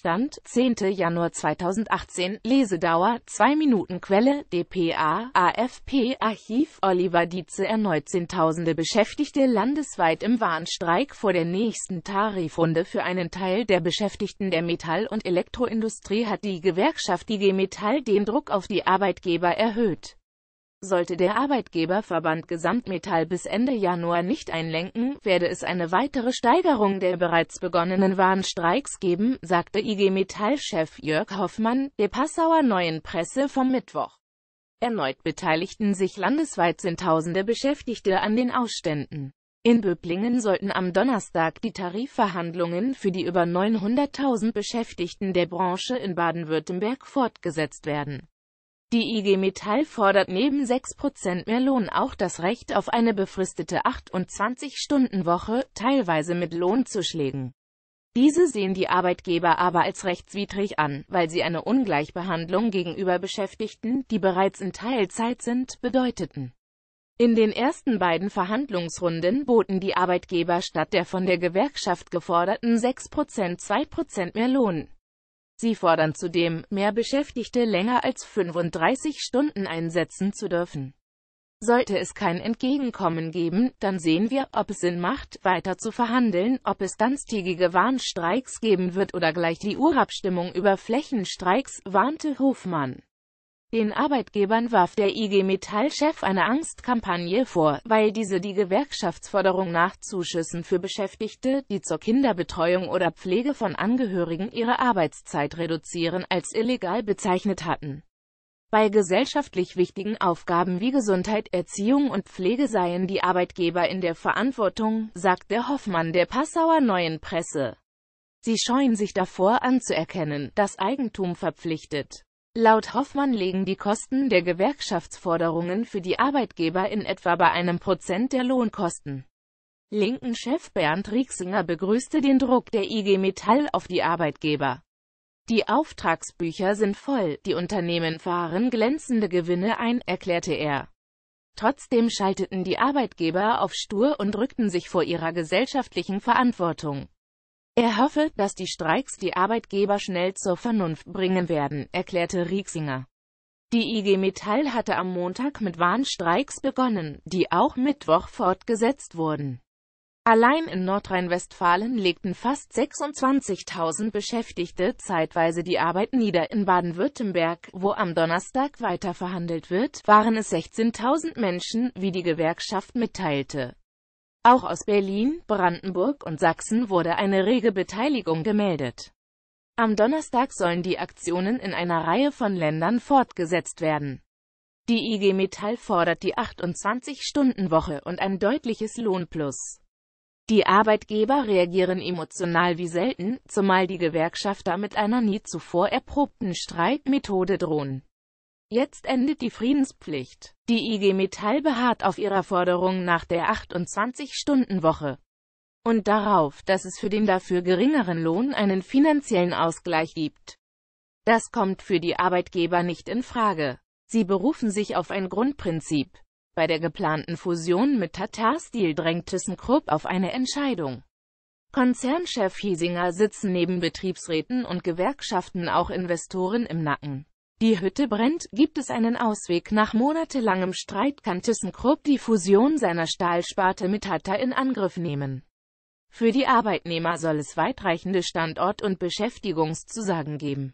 Stand 10. Januar 2018, Lesedauer 2 Minuten Quelle, dpa, AFP, Archiv, Oliver Dietze erneut Zehntausende Beschäftigte landesweit im Warnstreik vor der nächsten Tarifrunde für einen Teil der Beschäftigten der Metall- und Elektroindustrie hat die Gewerkschaft IG Metall den Druck auf die Arbeitgeber erhöht. Sollte der Arbeitgeberverband Gesamtmetall bis Ende Januar nicht einlenken, werde es eine weitere Steigerung der bereits begonnenen Warnstreiks geben, sagte IG Metall-Chef Jörg Hoffmann, der Passauer Neuen Presse vom Mittwoch. Erneut beteiligten sich landesweit Zehntausende Beschäftigte an den Ausständen. In Böblingen sollten am Donnerstag die Tarifverhandlungen für die über 900.000 Beschäftigten der Branche in Baden-Württemberg fortgesetzt werden. Die IG Metall fordert neben 6% mehr Lohn auch das Recht auf eine befristete 28-Stunden-Woche, teilweise mit Lohnzuschlägen. Diese sehen die Arbeitgeber aber als rechtswidrig an, weil sie eine Ungleichbehandlung gegenüber Beschäftigten, die bereits in Teilzeit sind, bedeuteten. In den ersten beiden Verhandlungsrunden boten die Arbeitgeber statt der von der Gewerkschaft geforderten 6% 2% mehr Lohn. Sie fordern zudem, mehr Beschäftigte länger als 35 Stunden einsetzen zu dürfen. Sollte es kein Entgegenkommen geben, dann sehen wir, ob es Sinn macht, weiter zu verhandeln, ob es ganztägige Warnstreiks geben wird oder gleich die Urabstimmung über Flächenstreiks, warnte Hofmann. Den Arbeitgebern warf der IG Metall-Chef eine Angstkampagne vor, weil diese die Gewerkschaftsforderung nach Zuschüssen für Beschäftigte, die zur Kinderbetreuung oder Pflege von Angehörigen ihre Arbeitszeit reduzieren, als illegal bezeichnet hatten. Bei gesellschaftlich wichtigen Aufgaben wie Gesundheit, Erziehung und Pflege seien die Arbeitgeber in der Verantwortung, sagt der Hoffmann der Passauer Neuen Presse. Sie scheuen sich davor anzuerkennen, dass Eigentum verpflichtet. Laut Hoffmann liegen die Kosten der Gewerkschaftsforderungen für die Arbeitgeber in etwa bei einem Prozent der Lohnkosten. Linken-Chef Bernd Rieksinger begrüßte den Druck der IG Metall auf die Arbeitgeber. Die Auftragsbücher sind voll, die Unternehmen fahren glänzende Gewinne ein, erklärte er. Trotzdem schalteten die Arbeitgeber auf Stur und rückten sich vor ihrer gesellschaftlichen Verantwortung. Er hoffe, dass die Streiks die Arbeitgeber schnell zur Vernunft bringen werden, erklärte Rieksinger. Die IG Metall hatte am Montag mit Warnstreiks begonnen, die auch Mittwoch fortgesetzt wurden. Allein in Nordrhein-Westfalen legten fast 26.000 Beschäftigte zeitweise die Arbeit nieder. In Baden-Württemberg, wo am Donnerstag weiter verhandelt wird, waren es 16.000 Menschen, wie die Gewerkschaft mitteilte. Auch aus Berlin, Brandenburg und Sachsen wurde eine rege Beteiligung gemeldet. Am Donnerstag sollen die Aktionen in einer Reihe von Ländern fortgesetzt werden. Die IG Metall fordert die 28-Stunden-Woche und ein deutliches Lohnplus. Die Arbeitgeber reagieren emotional wie selten, zumal die Gewerkschafter mit einer nie zuvor erprobten Streitmethode drohen. Jetzt endet die Friedenspflicht. Die IG Metall beharrt auf ihrer Forderung nach der 28-Stunden-Woche und darauf, dass es für den dafür geringeren Lohn einen finanziellen Ausgleich gibt. Das kommt für die Arbeitgeber nicht in Frage. Sie berufen sich auf ein Grundprinzip. Bei der geplanten Fusion mit Tata Steel drängt ThyssenKrupp auf eine Entscheidung. Konzernchef Hiesinger sitzen neben Betriebsräten und Gewerkschaften auch Investoren im Nacken die Hütte brennt, gibt es einen Ausweg. Nach monatelangem Streit kann ThyssenKrupp die Fusion seiner Stahlsparte mit Hatta in Angriff nehmen. Für die Arbeitnehmer soll es weitreichende Standort- und Beschäftigungszusagen geben.